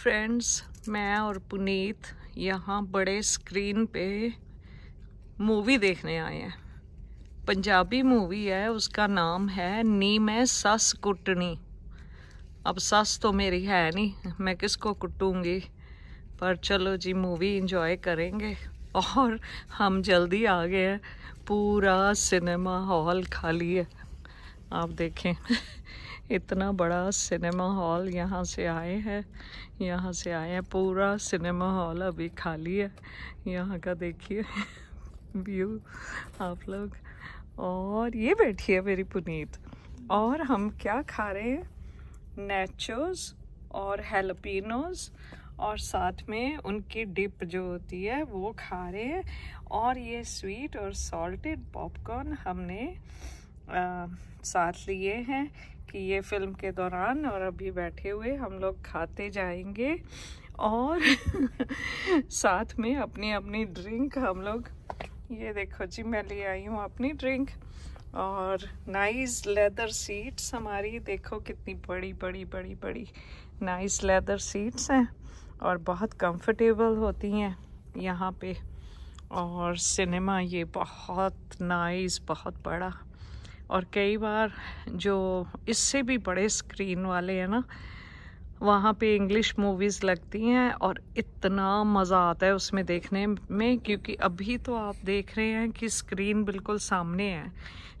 friends मैं और पुनीत यहाँ बड़े स्क्रीन पे मूवी देखने आए हैं पंजाबी मूवी है उसका नाम है नी मैं सस कुटनी अब सस तो मेरी है नहीं मैं किसको कुटूँगी पर चलो जी मूवी इंजॉय करेंगे और हम जल्दी आ गए हैं पूरा सिनेमा हॉल खाली है आप देखें इतना बड़ा सिनेमा हॉल यहाँ से आए हैं यहाँ से आए हैं पूरा सिनेमा हॉल अभी खाली है यहाँ का देखिए व्यू आप लोग और ये बैठी है मेरी पुनीत और हम क्या खा रहे हैं नेचोस और हेलपिनोज और साथ में उनकी डिप जो होती है वो खा रहे हैं और ये स्वीट और सॉल्टेड पॉपकॉर्न हमने आ, साथ लिए हैं कि ये फिल्म के दौरान और अभी बैठे हुए हम लोग खाते जाएंगे और साथ में अपनी अपनी ड्रिंक हम लोग ये देखो जी मैं ले आई हूँ अपनी ड्रिंक और नाइस लेदर सीट्स हमारी देखो कितनी बड़ी बड़ी बड़ी बड़ी नाइस लेदर सीट्स हैं और बहुत कंफर्टेबल होती हैं यहाँ पे और सिनेमा ये बहुत नाइस बहुत बड़ा और कई बार जो इससे भी बड़े स्क्रीन वाले हैं ना वहाँ पे इंग्लिश मूवीज़ लगती हैं और इतना मज़ा आता है उसमें देखने में क्योंकि अभी तो आप देख रहे हैं कि स्क्रीन बिल्कुल सामने है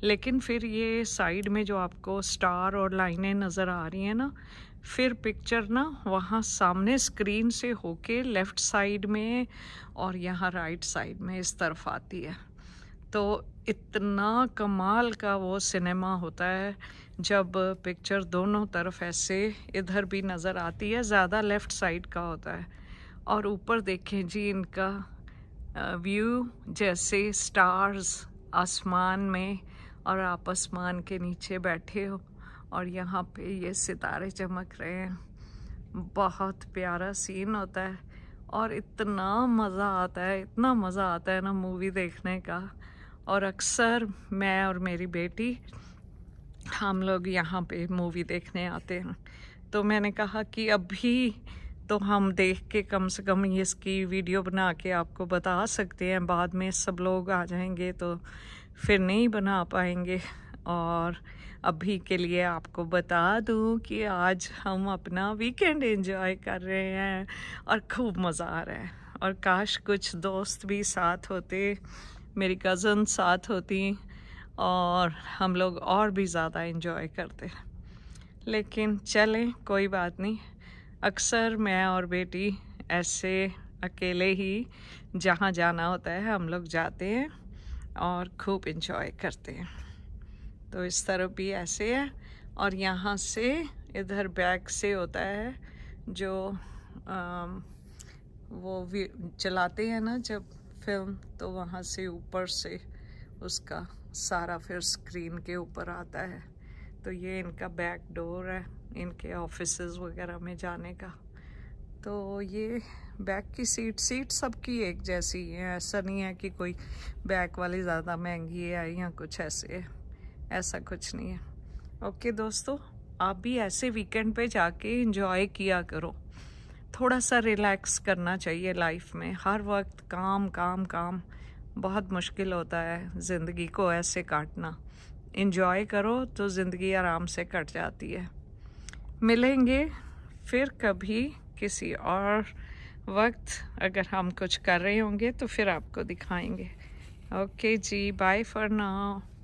लेकिन फिर ये साइड में जो आपको स्टार और लाइनें नज़र आ रही हैं ना फिर पिक्चर ना वहाँ सामने स्क्रीन से होके लेफ़्ट साइड में और यहाँ राइट साइड में इस तरफ आती है तो इतना कमाल का वो सिनेमा होता है जब पिक्चर दोनों तरफ ऐसे इधर भी नज़र आती है ज़्यादा लेफ़्ट साइड का होता है और ऊपर देखें जी इनका व्यू जैसे स्टार्स आसमान में और आप आसमान के नीचे बैठे हो और यहाँ पे ये सितारे चमक रहे हैं बहुत प्यारा सीन होता है और इतना मज़ा आता है इतना मज़ा आता है ना मूवी देखने का और अक्सर मैं और मेरी बेटी हम लोग यहाँ पे मूवी देखने आते हैं तो मैंने कहा कि अभी तो हम देख के कम से कम इसकी वीडियो बना के आपको बता सकते हैं बाद में सब लोग आ जाएंगे तो फिर नहीं बना पाएंगे और अभी के लिए आपको बता दूं कि आज हम अपना वीकेंड एंजॉय कर रहे हैं और खूब मज़ा आ रहा है और काश कुछ दोस्त भी साथ होते मेरी कज़न साथ होती और हम लोग और भी ज़्यादा इन्जॉय करते लेकिन चलें कोई बात नहीं अक्सर मैं और बेटी ऐसे अकेले ही जहाँ जाना होता है हम लोग जाते हैं और खूब इन्जॉय करते हैं तो इस तरफ भी ऐसे है और यहाँ से इधर बैक से होता है जो आ, वो चलाते हैं ना जब फिल्म तो वहाँ से ऊपर से उसका सारा फिर स्क्रीन के ऊपर आता है तो ये इनका बैक डोर है इनके ऑफिस वगैरह में जाने का तो ये बैक की सीट सीट सबकी एक जैसी है ऐसा नहीं है कि कोई बैक वाली ज़्यादा महंगी है या कुछ ऐसे है ऐसा कुछ नहीं है ओके दोस्तों आप भी ऐसे वीकेंड पे जाके इंजॉय किया करो थोड़ा सा रिलैक्स करना चाहिए लाइफ में हर वक्त काम काम काम बहुत मुश्किल होता है ज़िंदगी को ऐसे काटना इन्जॉय करो तो ज़िंदगी आराम से कट जाती है मिलेंगे फिर कभी किसी और वक्त अगर हम कुछ कर रहे होंगे तो फिर आपको दिखाएंगे ओके जी बाय फॉर नाउ